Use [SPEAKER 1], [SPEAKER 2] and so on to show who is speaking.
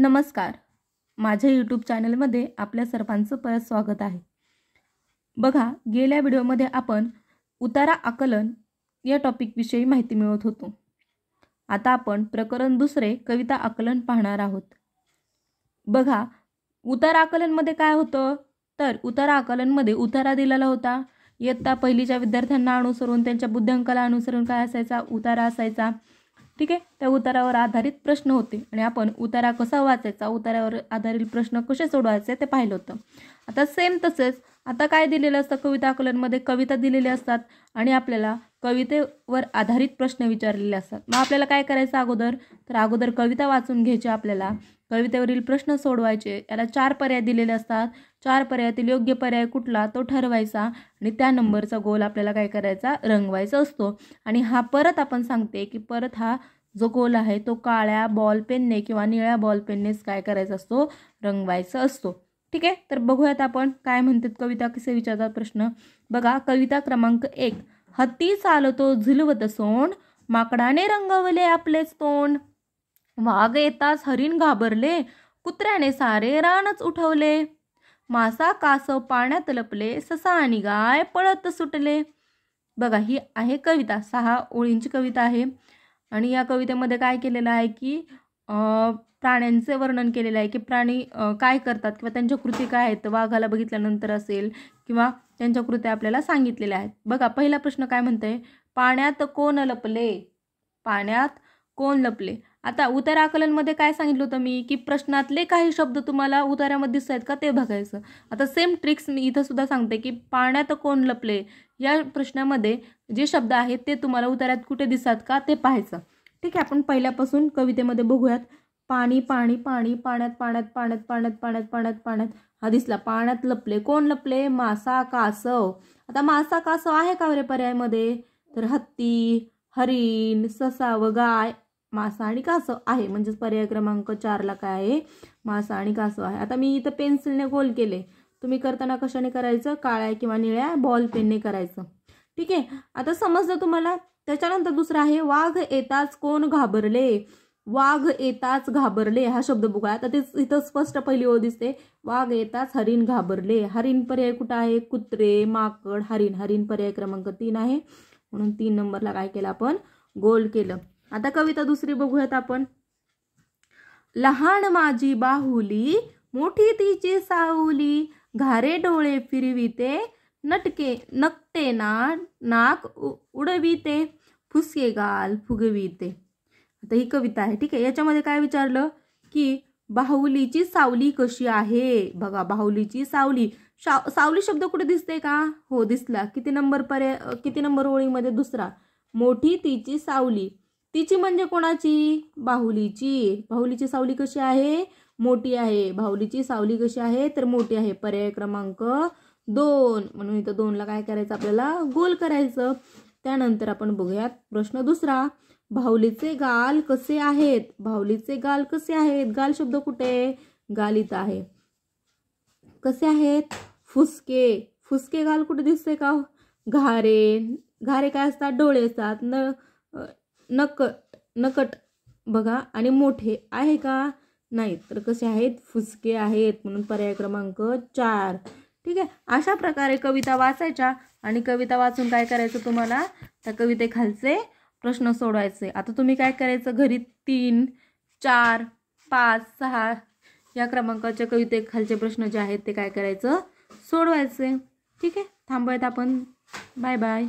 [SPEAKER 1] नमस्कार माझ्या यूट्यूब चॅनलमध्ये आपल्या सर्वांचं परत स्वागत आहे बघा गेल्या व्हिडिओमध्ये आपण उतारा आकलन या टॉपिकविषयी माहिती मिळवत होतो आता आपण प्रकरण दुसरे कविता आकलन पाहणार आहोत बघा उतारा आकलनमध्ये काय होतं तर उतारा आकलनमध्ये उतारा दिलेला होता इयत्ता पहिलीच्या विद्यार्थ्यांना अनुसरून त्यांच्या बुद्ध्यांकाला अनुसरून काय असायचा उतारा असायचा ठीक आहे त्या उतारावर आधारित प्रश्न होते आणि आपण उतारा कसा वाचायचा उतारावर आधारित प्रश्न कसे सोडवायचे ते पाहिलं होतं आता सेम तसेच आता काय दिलेलं असतं कविता आकलनमध्ये कविता दिलेल्या असतात आणि आपल्याला कवितेवर आधारित प्रश्न विचारलेले असतात मग आपल्याला काय करायचं अगोदर तर अगोदर कविता वाचून घ्यायची आपल्याला कवितेवरील प्रश्न सोडवायचे याला चार पर्याय दिलेले असतात चार पर्यायातील योग्य पर्याय कुठला तो ठरवायचा आणि त्या नंबरचा गोल आपल्याला काय करायचा रंगवायचा असतो आणि हा परत आपण सांगते की परत हा जो गोल आहे तो काळ्या बॉल पेनने किंवा निळ्या बॉल पेननेच काय करायचा असतो रंगवायचा असतो ठीक आहे तर बघूयात आपण काय म्हणतात कविता कसे विचारतात प्रश्न बघा कविता क्रमांक एक हत्ती चालतो झुलवत सोंड माकडाने रंगवले आपलेच तोंड वाघ येताच हरिण घाबरले कुत्र्याने सारे रानच उठवले मासा कासव पाण्यात लपले ससा आणि गाय पळत सुटले बघा ही आहे कविता सहा ओळींची कविता आहे आणि या कवितेमध्ये काय केलेलं आहे की प्राण्यांचे वर्णन केलेलं आहे की प्राणी काय करतात किंवा त्यांच्या कृती काय आहेत वाघाला बघितल्यानंतर असेल किंवा त्यांच्या कृत्या आपल्याला सांगितलेल्या आहेत बघा पहिला प्रश्न काय म्हणतोय पाण्यात कोण लपले पाण्यात कोण लपले आता उतारा आकलनमध्ये काय सांगितलं होतं मी की प्रश्नातले काही शब्द तुम्हाला उतारामध्ये दिसत आहेत का ते बघायचं आता सेम ट्रिक्स मी इथं सुद्धा सांगते की पाण्यात कोण लपले या प्रश्नामध्ये जे शब्द आहेत ते तुम्हाला उतारात कुठे दिसतात का ते पाहायचं ठीक आहे आपण पहिल्यापासून कवितेमध्ये बघूयात पाणी पाणी पाणी पाण्यात पाण्यात पाण्यात पाण्यात पाण्यात पाण्यात पाण्यात हा दिसला पाण्यात लपले कोण लपले मासा कासव आता मासा कासव आहे का बरे पर्यायमध्ये तर हत्ती हरिण ससा व गाय मासा आणि कासव आहे म्हणजेच पर्याय क्रमांक चारला काय आहे मासा आणि कासव आहे आता मी इथं पेन्सिलने गोल केले तुम्ही करताना कशाने करायचं काळ्या किंवा निळ्या बॉल पेनने करायचं ठीक आहे आता समजलं तुम्हाला त्याच्यानंतर दुसरं आहे वाघ येताच कोण घाबरले वाघ येताच घाबरले हा शब्द बघूया आता ते इथं स्पष्ट पहिली ओळ दिसते वाघ येताच हरिण घाबरले हरिण पर्याय कुठं आहे कुत्रे माकड हरिण हरिण पर्याय क्रमांक तीन आहे म्हणून तीन नंबरला काय केलं आपण गोल केलं आता कविता दुसरी बघूयात आपण लहान माझी बाहुली मोठी तिची साऊली घारे डोळे फिरविते नटके नकटे ना नाक उडविते फुसके गाल फुगविते आता ही कविता आहे ठीक आहे याच्यामध्ये काय विचारलं की बाहुलीची सावली कशी आहे बघा बाहुलीची सावली शाव सावली शब्द कुठे दिसते का हो दिसला किती नंबर पर्य किती नंबर ओळीमध्ये दुसरा मोठी तिची सावली तिची म्हणजे कोणाची बाहुलीची बाहुलीची सावली कशी आहे मोठी आहे बाहुलीची सावली कशी आहे तर मोठी आहे पर्याय क्रमांक दोन म्हणून इथं दोनला काय करायचं आपल्याला गोल करायचं त्यानंतर आपण बघूयात प्रश्न दुसरा भाऊलीचे गाल कसे आहेत भाऊलीचे गाल कसे आहेत गाल शब्द कुठे गाल आहे कसे आहेत फुसके फुसके गाल कुठे दिसते का घारे घारे काय असतात डोळे असतात न नकट नकट बघा आणि मोठे आहे का नाही तर कसे आहेत फुसके आहेत म्हणून पर्याय क्रमांक चार ठीक आहे अशा प्रकारे कविता वाचायच्या आणि कविता वाचून काय करायचं तुम्हाला त्या कवितेखालचे प्रश्न सोडवायचे आता तुम्ही काय करायचं घरी तीन चार पाच सहा या क्रमांकाच्या कविते खालचे प्रश्न जे आहेत ते काय करायचं सोडवायचे ठीक आहे थांबवायत आपण बाय बाय